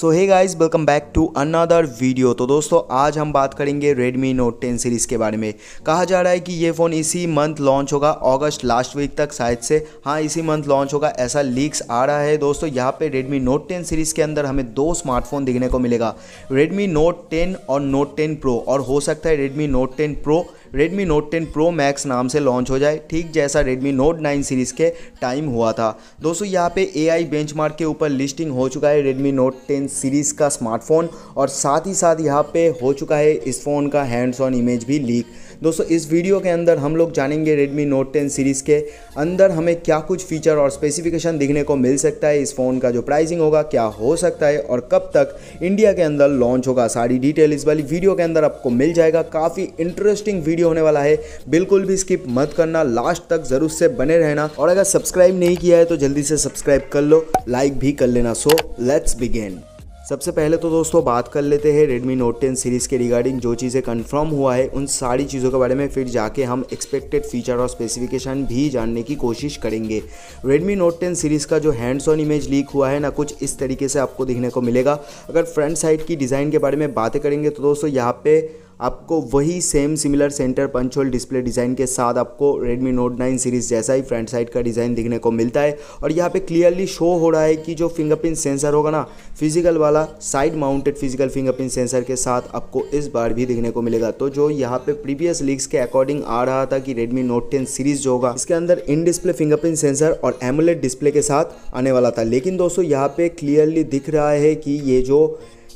so hey guys welcome back to another video तो दोस्तों आज हम बात करेंगे Redmi Note 10 सीरीज़ के बारे में कहा जा रहा है कि ये फ़ोन इसी मंथ लॉन्च होगा अगस्त लास्ट वीक तक शायद से हाँ इसी मंथ लॉन्च होगा ऐसा लीक्स आ रहा है दोस्तों यहाँ पे Redmi Note 10 सीरीज़ के अंदर हमें दो स्मार्टफोन दिखने को मिलेगा Redmi Note 10 और Note 10 Pro और हो सकता है Redmi Note 10 Pro Redmi Note 10 Pro Max नाम से लॉन्च हो जाए ठीक जैसा Redmi Note 9 सीरीज़ के टाइम हुआ था दोस्तों यहाँ पे AI बेंचमार्क के ऊपर लिस्टिंग हो चुका है Redmi Note 10 सीरीज़ का स्मार्टफोन और साथ ही साथ यहाँ पे हो चुका है इस फ़ोन का हैंड्स ऑन इमेज भी लीक दोस्तों इस वीडियो के अंदर हम लोग जानेंगे रेडमी नोट टेन सीरीज़ के अंदर हमें क्या कुछ फीचर और स्पेसिफिकेशन दिखने को मिल सकता है इस फ़ोन का जो प्राइसिंग होगा क्या हो सकता है और कब तक इंडिया के अंदर लॉन्च होगा सारी डिटेल इस वाली वीडियो के अंदर आपको मिल जाएगा काफ़ी इंटरेस्टिंग वीडियो होने वाला है बिल्कुल भी स्किप मत करना लास्ट तक ज़रूर से बने रहना और अगर सब्सक्राइब नहीं किया है तो जल्दी से सब्सक्राइब कर लो लाइक भी कर लेना सो लेट्स बिगेन सबसे पहले तो दोस्तों बात कर लेते हैं Redmi Note 10 सीरीज़ के रिगार्डिंग जो चीज़ें कंफर्म हुआ है उन सारी चीज़ों के बारे में फिर जाके हम एक्सपेक्टेड फीचर और स्पेसिफिकेशन भी जानने की कोशिश करेंगे Redmi Note 10 सीरीज़ का जो हैंड्स ऑन इमेज लीक हुआ है ना कुछ इस तरीके से आपको देखने को मिलेगा अगर फ्रंट साइड की डिज़ाइन के बारे में बातें करेंगे तो दोस्तों यहाँ पर आपको वही same similar center punch hole display design के साथ आपको रेडमी नोट 9 सीरीज़ जैसा ही फ्रंट साइड का डिज़ाइन दिखने को मिलता है और यहाँ पे क्लियरली शो हो रहा है कि जो फिंगरप्रिंट सेंसर होगा ना फिजिकल वाला side mounted physical fingerprint sensor के साथ आपको इस बार भी दिखने को मिलेगा तो जो यहाँ पे प्रीवियस लीक्स के अकॉर्डिंग आ रहा था कि रेडमी नोट टेन सीरीज जो होगा इसके अंदर इन डिस्प्ले फिंगरप्रिंट सेंसर और एमुलेट डिस्प्ले के साथ आने वाला था लेकिन दोस्तों यहाँ पे क्लियरली दिख रहा है कि ये जो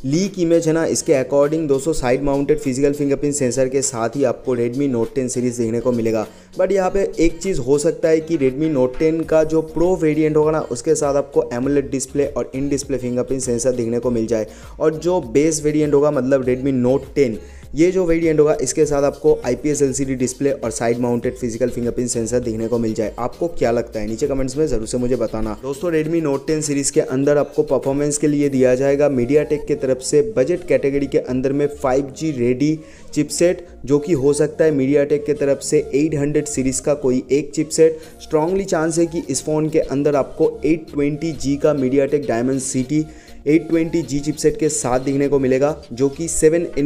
लीक इमेज है ना इसके अकॉर्डिंग दोस्तों side mounted physical fingerprint sensor के साथ ही आपको रेडमी नोट 10 सीरीज़ देखने को मिलेगा बट यहाँ पे एक चीज़ हो सकता है कि रेडमी नोट 10 का जो प्रो वेरिएंट होगा ना उसके साथ आपको एमुलेट डिस्प्ले और इन डिस्प्ले फिंगरप्रिंट सेंसर देखने को मिल जाए और जो बेस वेरियंट होगा मतलब रेडमी नोट टेन ये जो वेरिएंट होगा इसके साथ आपको आई पी डिस्प्ले और side mounted physical fingerprint sensor देखने को मिल जाए आपको क्या लगता है नीचे कमेंट्स में जरूर से मुझे बताना दोस्तों रेडमी नोट टेन सीरीज के अंदर आपको परफॉर्मेंस के लिए दिया जाएगा मीडिया टेक की तरफ से बजट कैटेगरी के अंदर में फाइव रेडी चिपसेट जो कि हो सकता है मीडिया की तरफ से 800 सीरीज़ का कोई एक चिपसेट स्ट्रांगली चांस है कि इस फ़ोन के अंदर आपको 820G का MediaTek Dimensity G chipset के साथ दिखने को मिलेगा जो कि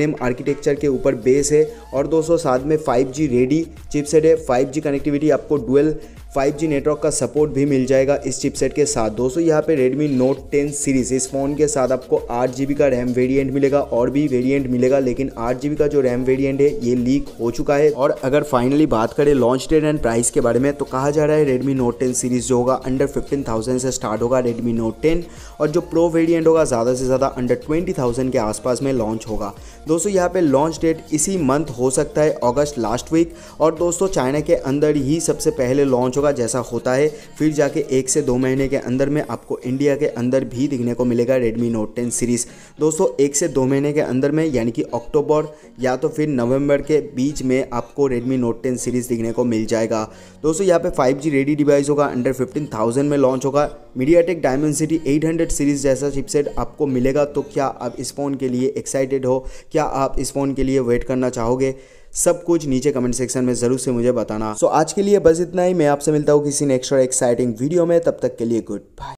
एम आर्किटेक्चर के ऊपर बेस है और दोस्तों साथ में 5G रेडी चिपसेट है 5G कनेक्टिविटी आपको डुअल 5G नेटवर्क का सपोर्ट भी मिल जाएगा इस चिपसेट के साथ दोस्तों यहाँ पे Redmi Note 10 सीरीज़ इस फ़ोन के साथ आपको आठ जी का रैम वेरिएंट मिलेगा और भी वेरिएंट मिलेगा लेकिन आठ जी का जो रैम वेरिएंट है ये लीक हो चुका है और अगर फाइनली बात करें लॉन्च डेट एंड प्राइस के बारे में तो कहा जा रहा है रेडमी नोट टेन सीरीज़ जो होगा अंडर फिफ्टीन से स्टार्ट होगा रेडमी नोट टेन और जो प्रो वेरियंट होगा ज़्यादा से ज़्यादा अंडर ट्वेंटी थाउजेंड के आसपास में लॉन्च होगा दोस्तों यहाँ पर लॉन्च डेट इसी मंथ हो सकता है अगस्त लास्ट वीक और दोस्तों चाइना के अंदर ही सबसे पहले लॉन्च चुका जैसा होता है फिर जाके एक से दो महीने के अंदर में आपको इंडिया के अंदर भी दिखने को मिलेगा रेडमी नोट टेन सीरीज़ दोस्तों एक से दो महीने के अंदर में यानी कि अक्टूबर या तो फिर नवंबर के बीच में आपको रेडमी नोट टेन सीरीज़ दिखने को मिल जाएगा दोस्तों यहाँ पे 5G रेडी डिवाइस होगा अंडर 15,000 में लॉन्च होगा मीडिया टेक डायमेंसिटी 800 सीरीज़ जैसा चिपसेट आपको मिलेगा तो क्या आप इस फ़ोन के लिए एक्साइटेड हो क्या आप इस फ़ोन के लिए वेट करना चाहोगे सब कुछ नीचे कमेंट सेक्शन में जरूर से मुझे बताना सो so, आज के लिए बस इतना ही मैं आपसे मिलता हूँ किसी नेक्स्ट और एक्साइटिंग वीडियो में तब तक के लिए गुड बाय